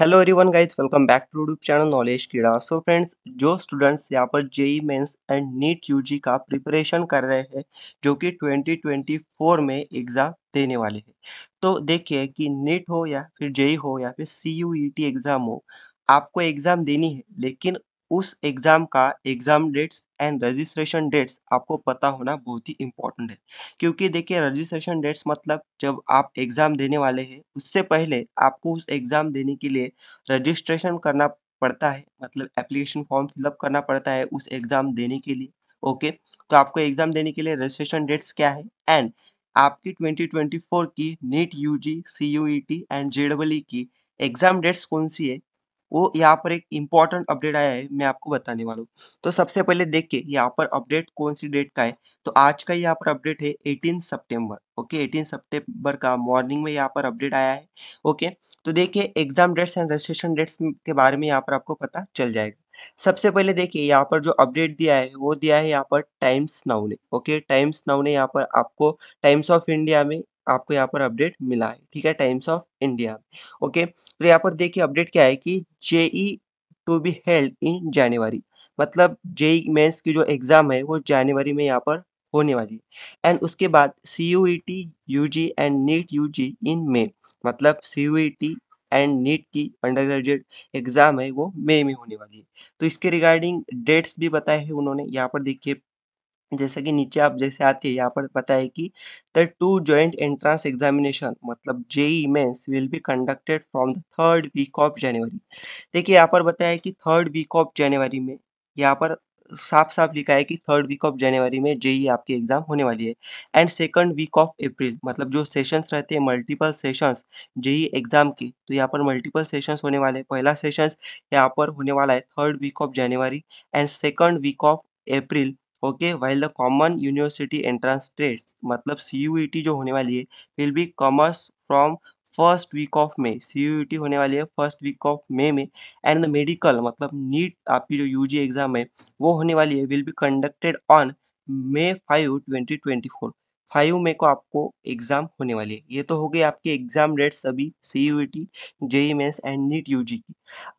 hello everyone guys welcome back to YouTube channel knowledge कीड़ा so friends जो students यहाँ पर JEE Mains and NEET UG का preparation कर रहे हैं जो कि 2024 में एग्ज़ाम देने वाले हैं तो देखिए कि नीट हो या फिर जेई e हो या फिर सी एग्ज़ाम e हो आपको एग्ज़ाम देनी है लेकिन उस एग्ज़ाम का exam dates and registration dates आपको पता होना बहुत ही इम्पोर्टेंट है क्योंकि देखिए रजिस्ट्रेशन डेट्स मतलब जब आप एग्ज़ाम देने वाले हैं उससे पहले आपको उस एग्ज़ाम देने के लिए रजिस्ट्रेशन करना पड़ता है मतलब एप्लीकेशन फॉर्म फिलअप करना पड़ता है उस एग्ज़ाम देने के लिए ओके तो आपको एग्ज़ाम देने के लिए रजिस्ट्रेशन डेट्स क्या है एंड आपकी 2024 की नीट यूजी सीयूईटी एंड जेडबलई की एग्ज़ाम डेट्स कौन सी है वो यहाँ पर एक इम्पॉर्टेंट अपडेट आया है मैं आपको बताने वाला हूँ तो सबसे पहले देखिए यहाँ पर अपडेट कौन सी डेट का है तो आज का यहाँ पर अपडेट है एटीन सितंबर ओके एटीन सितंबर का मॉर्निंग में यहाँ पर अपडेट आया है ओके तो देखिए exam dates and registration dates के बारे में यहाँ पर आपको पता चल जाएगा सबसे पहले देखिए यहाँ पर जो अपडेट दिया है वो दिया है यहाँ पर टाइम्स नाउ ने ओके टाइम्स नाउ ने यहाँ पर आपको टाइम्स ऑफ इंडिया में आपको यहाँ पर अपडेट मिला है ठीक है टाइम्स ऑफ इंडिया ओके तो यहाँ पर देखिए अपडेट क्या है कि JEE to be held in January मतलब जेई मेंस e की जो एग्ज़ाम है वो जनवरी में यहाँ पर होने वाली है एंड उसके बाद C U E T U G and NEET U G in May मतलब C U E T and NEET की अंडर ग्रेजुएट एग्ज़ाम है वो मई में होने वाली है तो इसके रिगार्डिंग डेट्स भी बताए हैं उन्होंने यहाँ पर देखिए जैसे कि नीचे आप जैसे आती है यहाँ पर पता है कि the two joint entrance examination मतलब JEE Mains will be conducted from the third week of January देखिए यहाँ पर बताया है कि थर्ड वीक ऑफ जनवरी में यहाँ पर साफ साफ लिखा है कि थर्ड वीक ऑफ जनवरी में जेई आपकी एग्जाम होने वाली है and second week of April मतलब जो सेशंस रहते हैं मल्टीपल सेशंस जेई एग्जाम के तो यहाँ पर मल्टीपल सेशंस होने वाले हैं पहला सेशंस यहाँ पर होने वाला है third week of January and second week of April okay while the common university entrance test मतलब सी e जो होने वाली है will be commence from first week of May C होने वाली है फर्स्ट वीक ऑफ मे में and the medical मतलब नीट आपकी जो यू एग्जाम है वो होने वाली है will be conducted on May five twenty twenty four five May को आपको एग्जाम होने वाली है ये तो हो गई आपकी एग्जाम डेट्स अभी C U T JEE Mains and NEET U की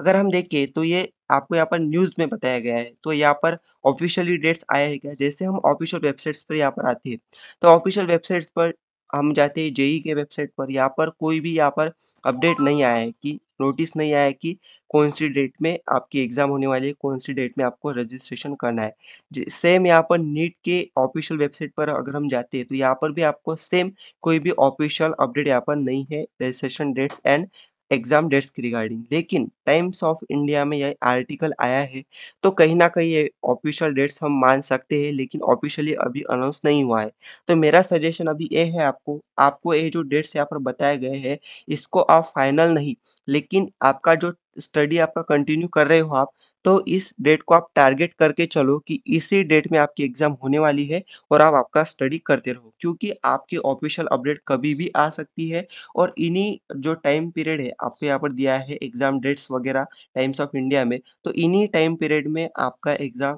अगर हम देखें तो ये आपको यहाँ पर न्यूज़ में बताया गया है तो यहाँ पर ऑफिशियली डेट्स आया है क्या जैसे हम ऑफिशियल वेबसाइट्स पर यहाँ पर आते हैं तो ऑफिशियल वेबसाइट्स पर हम जाते हैं जेई के e वेबसाइट पर यहाँ पर कोई भी यहाँ पर अपडेट नहीं आया है कि नोटिस नहीं आया कि कौन सी डेट में आपकी एग्ज़ाम होने वाली है कौन सी डेट में आपको रजिस्ट्रेशन करना है सेम यहाँ पर नीट के ऑफिशियल वेबसाइट पर अगर हम जाते हैं तो यहाँ पर भी आपको सेम कोई भी ऑफिशियल अपडेट यहाँ पर नहीं है registration dates and exam dates की रिगार्डिंग लेकिन टाइम्स ऑफ इंडिया में यह आर्टिकल आया है तो कहीं ना कहीं ये ऑफिशियल डेट्स हम मान सकते हैं लेकिन ऑफिशियली अभी अनाउंस नहीं हुआ है तो मेरा सजेशन अभी ये है आपको आपको ये जो डेट्स यहाँ पर बताए गए हैं इसको आप फाइनल नहीं लेकिन आपका जो स्टडी आपका कंटिन्यू कर रहे हो आप तो इस डेट को आप टारगेट करके चलो कि इसी डेट में आपकी एग्जाम होने वाली है और आप आपका स्टडी करते रहो क्योंकि आपकी ऑफिशियल अपडेट कभी भी आ सकती है और इन्हीं जो टाइम पीरियड है आपको यहाँ पर दिया है एग्जाम डेट्स वगैरह टाइम्स ऑफ इंडिया में तो इन्हीं टाइम पीरियड में आपका एग्जाम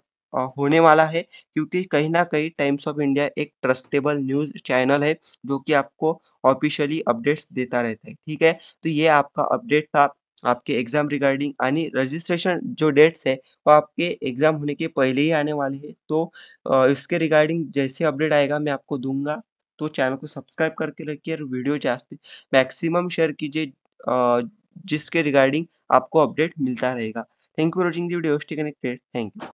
होने वाला है क्योंकि कहीं ना कहीं टाइम्स ऑफ इंडिया एक ट्रस्टेबल न्यूज चैनल है जो कि आपको ऑफिशियली अपडेट्स देता रहता है ठीक है तो ये आपका अपडेट था आपके एग्जाम रिगार्डिंग यानी रजिस्ट्रेशन जो डेट्स है वो आपके एग्जाम होने के पहले ही आने वाले हैं तो इसके रिगार्डिंग जैसे अपडेट आएगा मैं आपको दूंगा तो चैनल को सब्सक्राइब करके रखिए और वीडियो जास्ते मैक्सिमम शेयर कीजिए जिसके रिगार्डिंग आपको अपडेट मिलता रहेगा थैंक यू वॉचिंग दीडियो video stay connected thank you